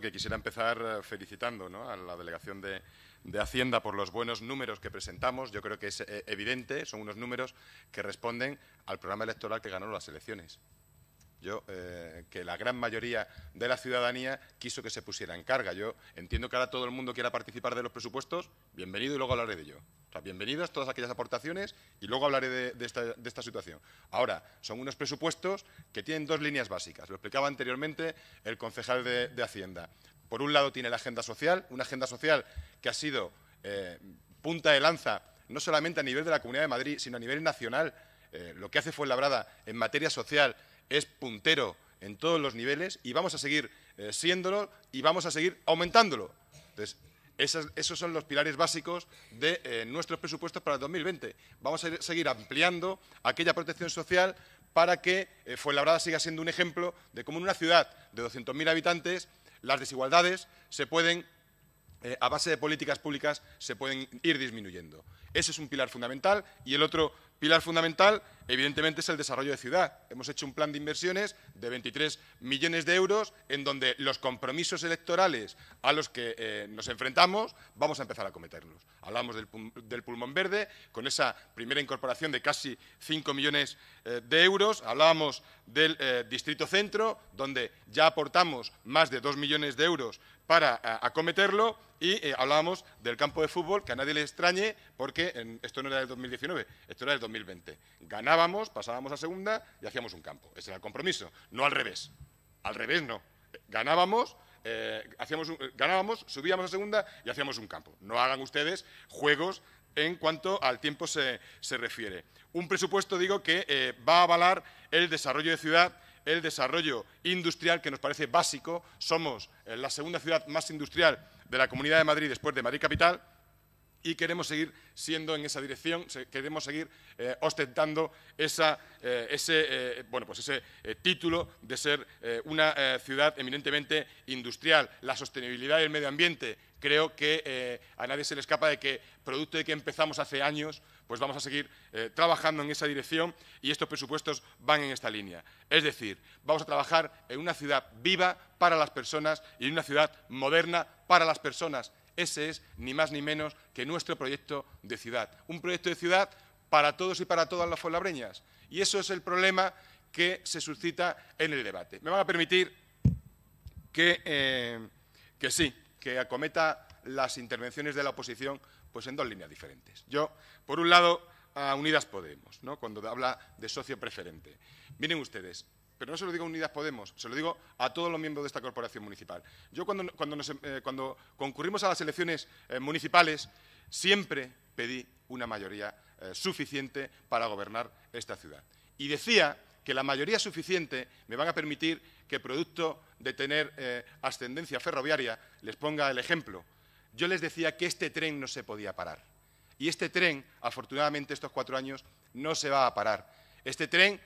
que quisiera empezar eh, felicitando a la delegación de, de, Hacienda por los buenos números que presentamos. Yo creo que es eh, evidente, son unos números que responden al programa electoral que ganó las elecciones yo eh, que la gran mayoría de la ciudadanía quiso que se pusiera en carga. Yo entiendo que ahora todo el mundo quiera participar de los presupuestos, bienvenido y luego hablaré de ello. O sea, bienvenidas todas aquellas aportaciones y luego hablaré de, esta, situación. Ahora, son unos presupuestos que tienen dos líneas básicas. Lo explicaba anteriormente el concejal de, Hacienda. Por un lado tiene la agenda social, una agenda social que ha sido eh, punta de lanza no solamente a nivel de la Comunidad de Madrid, sino a nivel nacional. Eh, lo que hace fue labrada en materia social es puntero en todos los niveles y vamos a seguir eh, siéndolo y vamos a seguir aumentándolo. Entonces, esos son los pilares básicos de eh, nuestros presupuestos para el 2020. Vamos a seguir ampliando aquella protección social para que eh, Fuenlabrada siga siendo un ejemplo de cómo en una ciudad de 200.000 habitantes las desigualdades se pueden, a base de políticas públicas, se pueden ir disminuyendo. Ese es un pilar fundamental y el otro pilar fundamental evidentemente, es el desarrollo de ciudad. Hemos hecho un plan de inversiones de 23 millones de euros en donde los compromisos electorales a los que eh, nos enfrentamos vamos a empezar a cometerlos. Hablamos del, pulmón verde, con esa primera incorporación de casi 5 millones eh, de euros. Hablábamos del eh, distrito centro, donde ya aportamos más de 2 millones de euros para acometerlo y hablábamos del campo de fútbol, que a nadie le extrañe porque en, esto no era del 2019, esto era del 2020. Ganar pasábamos a segunda y hacíamos un campo. Ese era el compromiso, no al revés. Al revés no. Ganábamos, eh, hacíamos ganábamos, subíamos a segunda y hacíamos un campo. No hagan ustedes juegos en cuanto al tiempo se, refiere. Un presupuesto, digo, que eh, va a avalar el desarrollo de ciudad, el desarrollo industrial, que nos parece básico. Somos eh, la segunda ciudad más industrial de la Comunidad de Madrid después de Madrid Capital y queremos seguir siendo en esa dirección, queremos seguir eh, ostentando eh, ese, eh, bueno, pues ese título de ser una ciudad eminentemente industrial. La sostenibilidad del medio ambiente, creo que a nadie se le escapa de que, producto de que empezamos hace años, pues vamos a seguir trabajando en esa dirección y estos presupuestos van en esta línea. Es decir, vamos a trabajar en una ciudad viva para las personas y en una ciudad moderna para las personas ese es ni más ni menos que nuestro proyecto de ciudad. Un proyecto de ciudad para todos y para todas las folabreñas. Y eso es el problema que se suscita en el debate. Me van a permitir que, eh, que sí, que acometa las intervenciones de la oposición pues en dos líneas diferentes. Yo, por un lado, a Unidas Podemos, cuando habla de socio preferente. Miren ustedes, pero no se lo digo a Unidas Podemos, se lo digo a todos los miembros de esta corporación municipal. Yo cuando, cuando, eh, concurrimos a las elecciones eh, municipales siempre pedí una mayoría eh, suficiente para gobernar esta ciudad. Y decía que la mayoría suficiente me van a permitir que, producto de tener ascendencia ferroviaria, les ponga el ejemplo. Yo les decía que este tren no se podía parar. Y este tren, afortunadamente, estos cuatro años, no se va a parar. Este tren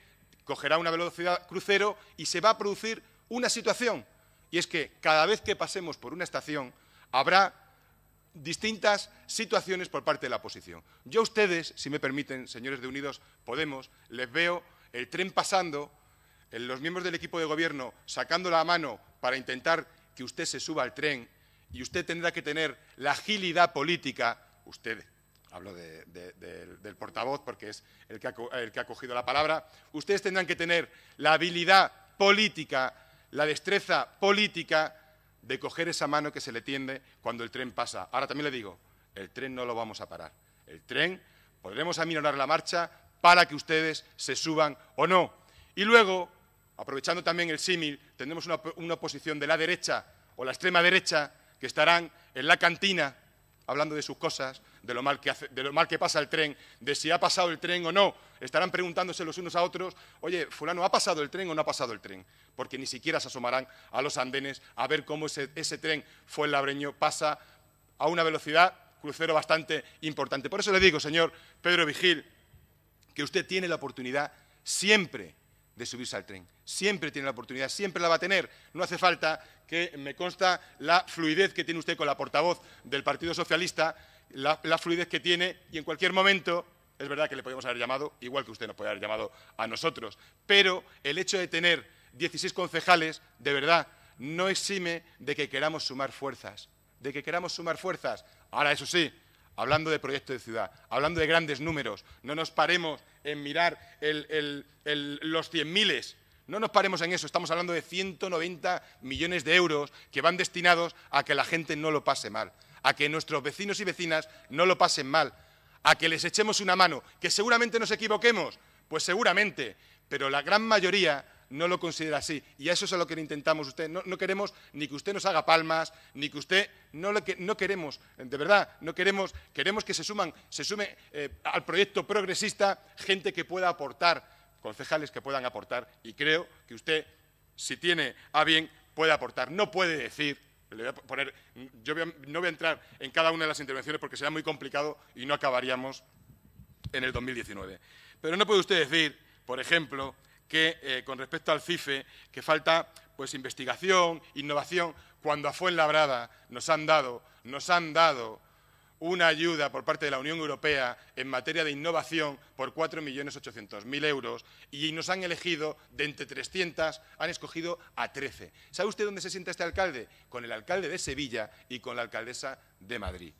cogerá una velocidad crucero y se va a producir una situación. Y es que cada vez que pasemos por una estación habrá distintas situaciones por parte de la oposición. Yo a ustedes, si me permiten, señores de Unidos Podemos, les veo el tren pasando, los miembros del equipo de gobierno sacando la mano para intentar que usted se suba al tren y usted tendrá que tener la agilidad política, ustedes, hablo del portavoz porque es el que, ha, el que ha cogido la palabra, ustedes tendrán que tener la habilidad política, la destreza política de coger esa mano que se le tiende cuando el tren pasa. Ahora también le digo, el tren no lo vamos a parar. El tren podremos aminorar la marcha para que ustedes se suban o no. Y luego, aprovechando también el símil, tendremos una, una oposición de la derecha o la extrema derecha que estarán en la cantina hablando de sus cosas, de lo, mal que de lo mal que pasa el tren, de si ha pasado el tren o no. Estarán preguntándose los unos a otros, oye, fulano, ¿ha pasado el tren o no ha pasado el tren? Porque ni siquiera se asomarán a los andenes a ver cómo ese, ese tren fue el labreño, pasa a una velocidad crucero bastante importante. Por eso le digo, señor Pedro Vigil, que usted tiene la oportunidad siempre de subirse al tren. Siempre tiene la oportunidad, siempre la va a tener. No hace falta que me consta la fluidez que tiene usted con la portavoz del Partido Socialista, la, fluidez que tiene y en cualquier momento es verdad que le podemos haber llamado, igual que usted nos puede haber llamado a nosotros, pero el hecho de tener 16 concejales, de verdad, no exime de que queramos sumar fuerzas, de que queramos sumar fuerzas. Ahora, eso sí, hablando de proyectos de ciudad, hablando de grandes números, no nos paremos en mirar los 100.000, no nos paremos en eso, estamos hablando de 190 millones de euros que van destinados a que la gente no lo pase mal, a que nuestros vecinos y vecinas no lo pasen mal, a que les echemos una mano, que seguramente nos equivoquemos, pues seguramente, pero la gran mayoría no lo considera así. Y a eso es a lo que intentamos usted. no queremos ni que usted nos haga palmas, ni que usted no, no queremos, de verdad, no queremos, queremos que se, suman, se sume eh, al proyecto progresista gente que pueda aportar, concejales que puedan aportar, y creo que usted, si tiene a bien, puede aportar. No puede decir le voy a poner, yo no voy a entrar en cada una de las intervenciones porque será muy complicado y no acabaríamos en el 2019. Pero no puede usted decir, por ejemplo, que eh, con respecto al CIFE, que falta pues investigación, innovación, cuando a Fuenlabrada nos han dado, nos han dado una ayuda por parte de la Unión Europea en materia de innovación por 4.800.000 euros y nos han elegido, de entre 300, han escogido a 13. ¿Sabe usted dónde se sienta este alcalde? Con el alcalde de Sevilla y con la alcaldesa de Madrid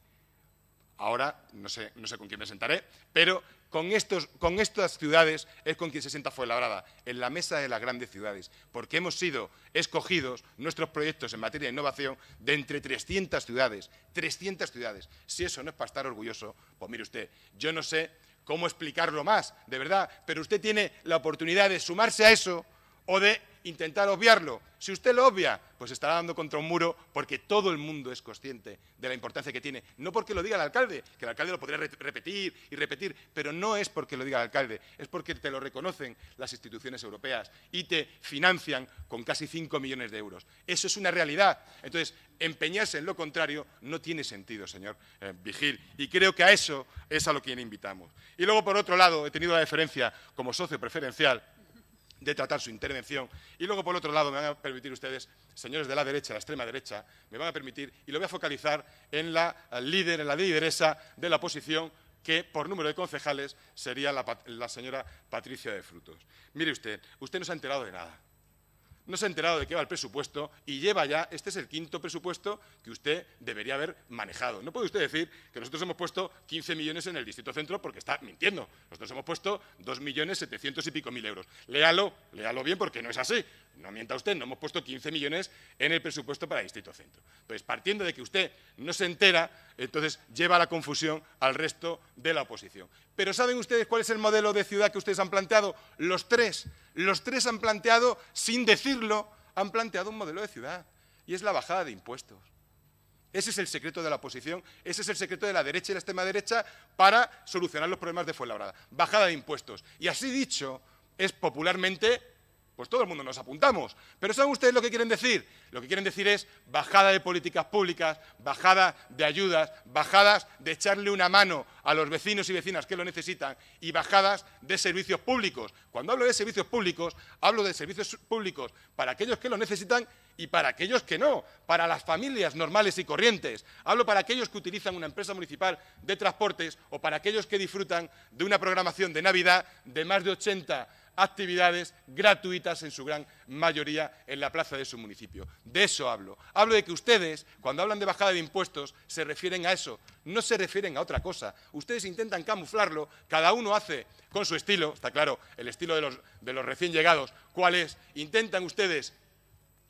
ahora no sé, con quién me sentaré, pero con, estos, con estas ciudades es con quien se sienta Fuenlabrada, en la mesa de las grandes ciudades, porque hemos sido escogidos nuestros proyectos en materia de innovación de entre 300 ciudades, 300 ciudades. Si eso no es para estar orgulloso, pues mire usted, yo no sé cómo explicarlo más, de verdad, pero usted tiene la oportunidad de sumarse a eso o de intentar obviarlo. Si usted lo obvia, pues estará dando contra un muro porque todo el mundo es consciente de la importancia que tiene. No porque lo diga el alcalde, que el alcalde lo podría repetir y repetir, pero no es porque lo diga el alcalde, es porque te lo reconocen las instituciones europeas y te financian con casi 5 millones de euros. Eso es una realidad. Entonces, empeñarse en lo contrario no tiene sentido, señor eh, Vigil. Y creo que a eso es a lo que le invitamos. Y luego, por otro lado, he tenido la deferencia como socio preferencial de tratar su intervención. Y luego, por otro lado, me van a permitir ustedes, señores de la derecha, la extrema derecha, me van a permitir, y lo voy a focalizar en la líder, en la lideresa de la oposición, que por número de concejales sería la, la señora Patricia de Frutos. Mire usted, usted no se ha enterado de nada no se ha enterado de qué va el presupuesto y lleva ya, este es el quinto presupuesto que usted debería haber manejado. No puede usted decir que nosotros hemos puesto 15 millones en el Distrito Centro porque está mintiendo. Nosotros hemos puesto 2.700.000 y pico mil euros. Léalo, léalo bien porque no es así. No mienta usted, no hemos puesto 15 millones en el presupuesto para el Distrito Centro. Entonces, partiendo de que usted no se entera, entonces lleva la confusión al resto de la oposición. Pero ¿saben ustedes cuál es el modelo de ciudad que ustedes han planteado? Los tres. Los tres han planteado, sin decirlo, han planteado un modelo de ciudad. Y es la bajada de impuestos. Ese es el secreto de la oposición, ese es el secreto de la derecha y la extrema derecha para solucionar los problemas de Fuenlabrada. Bajada de impuestos. Y así dicho, es popularmente pues todo el mundo nos apuntamos. Pero ¿saben ustedes lo que quieren decir? Lo que quieren decir es bajada de políticas públicas, bajada de ayudas, bajadas de echarle una mano a los vecinos y vecinas que lo necesitan y bajadas de servicios públicos. Cuando hablo de servicios públicos, hablo de servicios públicos para aquellos que lo necesitan y para aquellos que no, para las familias normales y corrientes. Hablo para aquellos que utilizan una empresa municipal de transportes o para aquellos que disfrutan de una programación de Navidad de más de 80 actividades gratuitas en su gran mayoría en la plaza de su municipio. De eso hablo. Hablo de que ustedes, cuando hablan de bajada de impuestos, se refieren a eso, no se refieren a otra cosa. Ustedes intentan camuflarlo, cada uno hace con su estilo, está claro, el estilo de los, recién llegados, cuál es. Intentan ustedes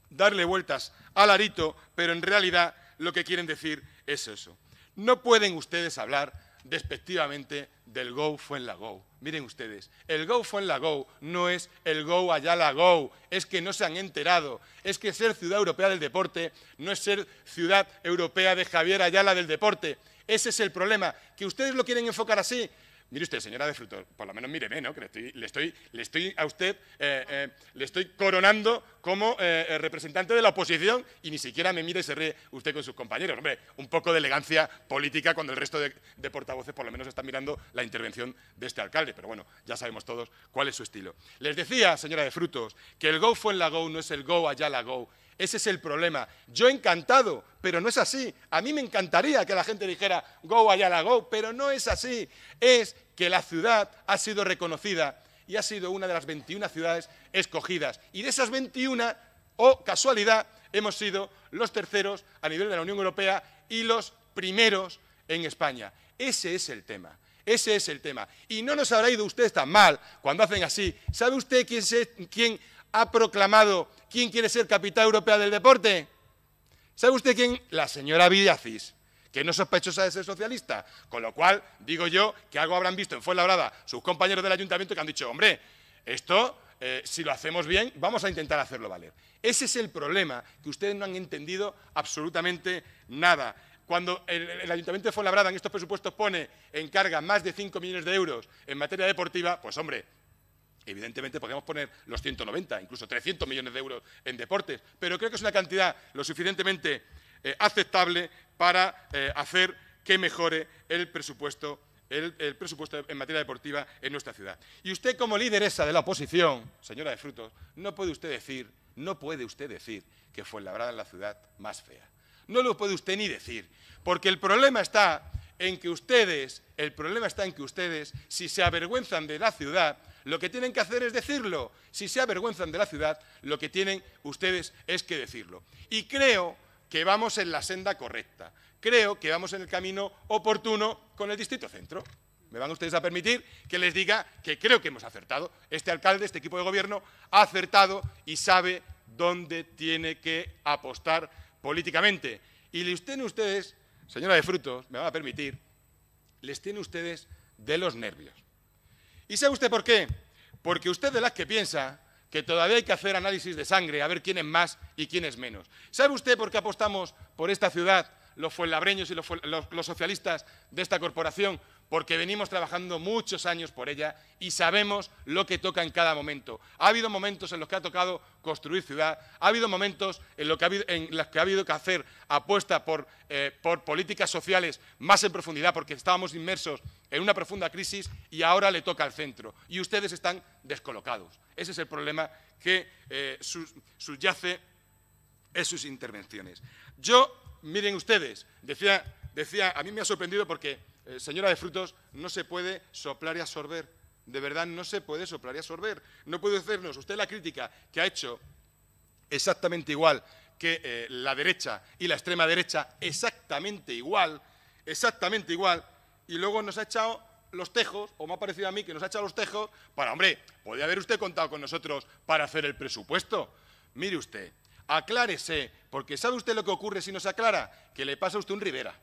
darle vueltas al arito, pero en realidad lo que quieren decir es eso. No pueden ustedes hablar despectivamente del Go en la Go. Miren ustedes, el Go la Go, no es el Go la Go, es que no se han enterado, es que ser ciudad europea del deporte no es ser ciudad europea de Javier Ayala del deporte. Ese es el problema, que ustedes lo quieren enfocar así, Mire usted, señora de Frutos, por lo menos míreme, ¿no? Que le estoy, le estoy, a usted, eh, eh, le estoy coronando como eh, representante de la oposición y ni siquiera me mire y se ríe usted con sus compañeros. Hombre, un poco de elegancia política cuando el resto de, de portavoces por lo menos están mirando la intervención de este alcalde. Pero bueno, ya sabemos todos cuál es su estilo. Les decía, señora de Frutos, que el Go fue en la Go no es el Go allá la Go ese es el problema. Yo he encantado, pero no es así. A mí me encantaría que la gente dijera, go allá la go, pero no es así. Es que la ciudad ha sido reconocida y ha sido una de las 21 ciudades escogidas. Y de esas 21, oh casualidad, hemos sido los terceros a nivel de la Unión Europea y los primeros en España. Ese es el tema. Ese es el tema. Y no nos habrá ido usted tan mal cuando hacen así. ¿Sabe usted quién, es? quién ha proclamado quién quiere ser capital europea del deporte? ¿Sabe usted quién? La señora Villacis, que no sospechosa de ser socialista. Con lo cual, digo yo, que algo habrán visto en Fuenlabrada sus compañeros del ayuntamiento que han dicho, hombre, esto, eh, si lo hacemos bien, vamos a intentar hacerlo valer. Ese es el problema, que ustedes no han entendido absolutamente nada cuando el, Ayuntamiento de Fuenlabrada en estos presupuestos pone en carga más de 5 millones de euros en materia deportiva, pues hombre, Evidentemente podríamos poner los 190, incluso 300 millones de euros en deportes, pero creo que es una cantidad lo suficientemente eh, aceptable para eh, hacer que mejore el presupuesto, el, presupuesto en materia deportiva en nuestra ciudad. Y usted como líderesa de la oposición, señora de Frutos, no puede usted decir, no puede usted decir que fue en la ciudad más fea. No lo puede usted ni decir, porque el problema está en que ustedes, el problema está en que ustedes, si se avergüenzan de la ciudad, lo que tienen que hacer es decirlo. Si se avergüenzan de la ciudad, lo que tienen ustedes es que decirlo. Y creo que vamos en la senda correcta. Creo que vamos en el camino oportuno con el Distrito Centro. Me van ustedes a permitir que les diga que creo que hemos acertado. Este alcalde, este equipo de gobierno, ha acertado y sabe dónde tiene que apostar políticamente. Y le ustedes, ustedes señora de frutos, me va a permitir, les tiene ustedes de los nervios. ¿Y sabe usted por qué? Porque usted de las que piensa que todavía hay que hacer análisis de sangre, a ver quién es más y quién es menos. ¿Sabe usted por qué apostamos por esta ciudad los fuenlabreños y los socialistas de esta corporación porque venimos trabajando muchos años por ella y sabemos lo que toca en cada momento. Ha habido momentos en los que ha tocado construir ciudad, ha habido momentos en, que ha habido, en los que ha habido que hacer apuesta eh, por, políticas sociales más en profundidad, porque estábamos inmersos en una profunda crisis y ahora le toca al centro. Y ustedes están descolocados. Ese es el problema que eh, subyace en sus intervenciones. Yo, miren ustedes, decía, decía, a mí me ha sorprendido porque eh, señora de frutos, no se puede soplar y absorber. De verdad, no se puede soplar y absorber. No puede hacernos usted la crítica que ha hecho exactamente igual que eh, la derecha y la extrema derecha, exactamente igual, exactamente igual, y luego nos ha echado los tejos, o me ha parecido a mí que nos ha echado los tejos, para, hombre, podría haber usted contado con nosotros para hacer el presupuesto. Mire usted, aclárese, porque ¿sabe usted lo que ocurre si no se aclara? Que le pasa a usted un Rivera.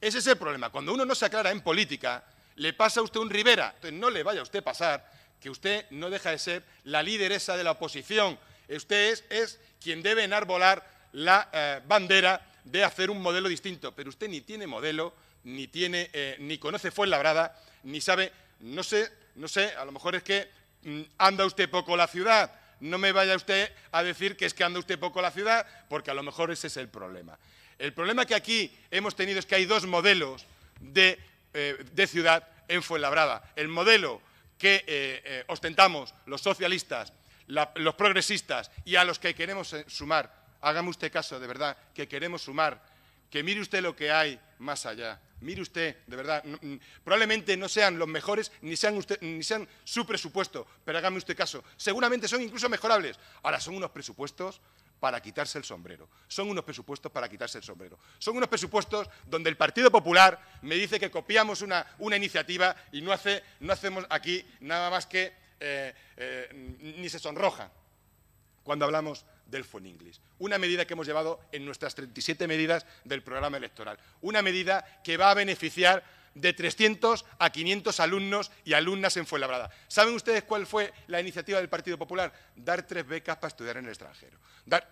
Ese es el problema. Cuando uno no se aclara en política, le pasa a usted un Rivera. Entonces, no le vaya a usted pasar que usted no deja de ser la lideresa de la oposición. Usted es, quien debe enarbolar la eh, bandera de hacer un modelo distinto. Pero usted ni tiene modelo, ni, tiene, eh, ni conoce Fuenlabrada, ni sabe, no sé, no sé, a lo mejor es que mm, anda usted poco la ciudad. No me vaya usted a decir que es que anda usted poco la ciudad, porque a lo mejor ese es el problema. El problema que aquí hemos tenido es que hay dos modelos de, eh, ciudad en Fuenlabrada. El modelo que eh, eh, ostentamos los socialistas, los progresistas y a los que queremos sumar, hágame usted caso, de verdad, que queremos sumar, que mire usted lo que hay más allá. Mire usted, de verdad, probablemente no sean los mejores ni sean, ni sean su presupuesto, pero hágame usted caso. Seguramente son incluso mejorables. Ahora, son unos presupuestos para quitarse el sombrero. Son unos presupuestos para quitarse el sombrero. Son unos presupuestos donde el Partido Popular me dice que copiamos una, una iniciativa y no, hace, no hacemos aquí nada más que eh, eh, ni se sonroja cuando hablamos del Phone English. Una medida que hemos llevado en nuestras 37 medidas del programa electoral. Una medida que va a beneficiar de 300 a 500 alumnos y alumnas en Fuenlabrada. ¿Saben ustedes cuál fue la iniciativa del Partido Popular? Dar tres becas para estudiar en el extranjero. Dar,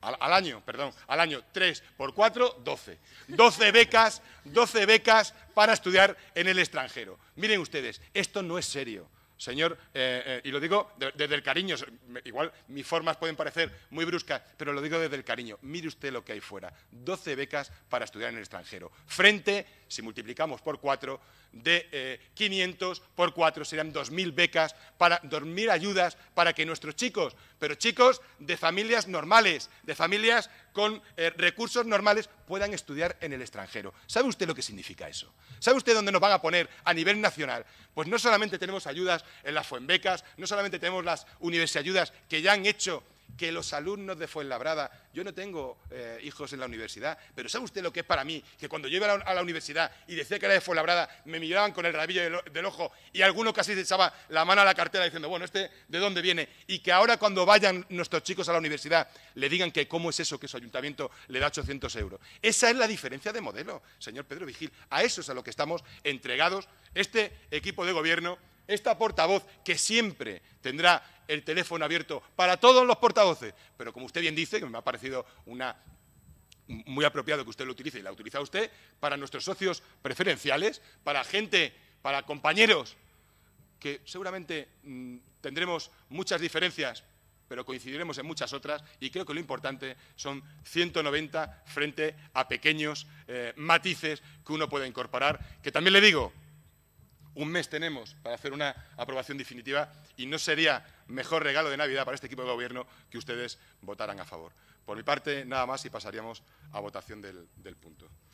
al, año, perdón, al año tres por cuatro, doce. Doce becas, doce becas para estudiar en el extranjero. Miren ustedes, esto no es serio. Señor, eh, eh, y lo digo desde el cariño, igual mis formas pueden parecer muy bruscas, pero lo digo desde el cariño. Mire usted lo que hay fuera, 12 becas para estudiar en el extranjero, frente, si multiplicamos por 4, de 500 eh, por 4 serían 2.000 becas, para dormir ayudas para que nuestros chicos, pero chicos de familias normales, de familias con eh, recursos normales puedan estudiar en el extranjero. ¿Sabe usted lo que significa eso? ¿Sabe usted dónde nos van a poner a nivel nacional? Pues no solamente tenemos ayudas en las Fuenbecas, no solamente tenemos las universidades ayudas que ya han hecho que los alumnos de Fuenlabrada, yo no tengo eh, hijos en la universidad, pero ¿sabe usted lo que es para mí? Que cuando yo iba a la, universidad y decía que era de Fuenlabrada, me miraban con el rabillo del, ojo y alguno casi se echaba la mano a la cartera diciendo, bueno, ¿este de dónde viene? Y que ahora cuando vayan nuestros chicos a la universidad le digan que cómo es eso que su ayuntamiento le da 800 euros. Esa es la diferencia de modelo, señor Pedro Vigil. A eso es a lo que estamos entregados este equipo de gobierno esta portavoz, que siempre tendrá el teléfono abierto para todos los portavoces, pero como usted bien dice, que me ha parecido una muy apropiado que usted lo utilice y la utiliza usted, para nuestros socios preferenciales, para gente, para compañeros, que seguramente mm, tendremos muchas diferencias, pero coincidiremos en muchas otras y creo que lo importante son 190 frente a pequeños eh, matices que uno puede incorporar, que también le digo, un mes tenemos para hacer una aprobación definitiva y no sería mejor regalo de Navidad para este equipo de gobierno que ustedes votaran a favor. Por mi parte, nada más y pasaríamos a votación del, punto.